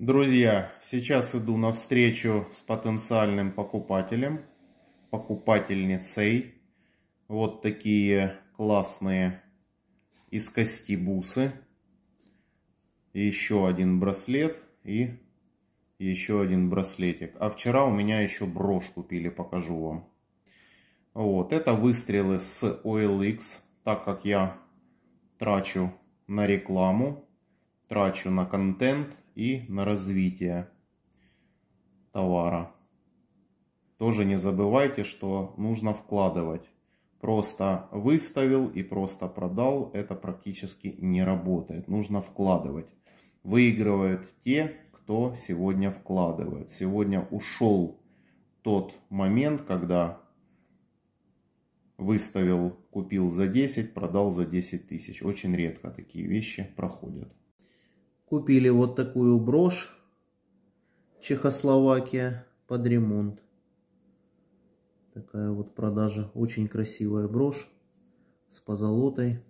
Друзья, сейчас иду на встречу с потенциальным покупателем, покупательницей. Вот такие классные из кости бусы. Еще один браслет и еще один браслетик. А вчера у меня еще брошь купили, покажу вам. Вот, это выстрелы с OLX, так как я трачу на рекламу, трачу на контент – и на развитие товара. Тоже не забывайте, что нужно вкладывать. Просто выставил и просто продал, это практически не работает. Нужно вкладывать. Выигрывают те, кто сегодня вкладывает. Сегодня ушел тот момент, когда выставил, купил за 10, продал за 10 тысяч. Очень редко такие вещи проходят. Купили вот такую брошь Чехословакия под ремонт. Такая вот продажа. Очень красивая брошь с позолотой.